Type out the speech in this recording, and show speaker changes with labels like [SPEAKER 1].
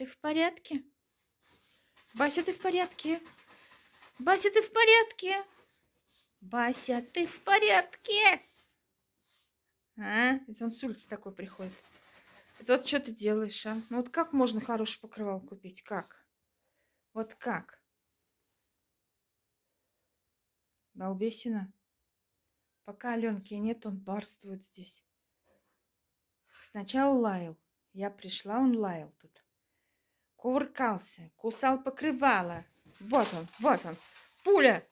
[SPEAKER 1] Ты в порядке? Бася, ты в порядке? Бася, ты в порядке? Бася, ты в порядке? А, это он с улицы такой приходит. Это вот что ты делаешь, а? Ну
[SPEAKER 2] вот как можно хороший покрывал купить? Как? Вот как? Долбесина. Пока Аленки нет, он барствует здесь. Сначала лаял. Я пришла, он лаял тут кувыркался, кусал покрывало. Вот он, вот он.
[SPEAKER 3] Пуля!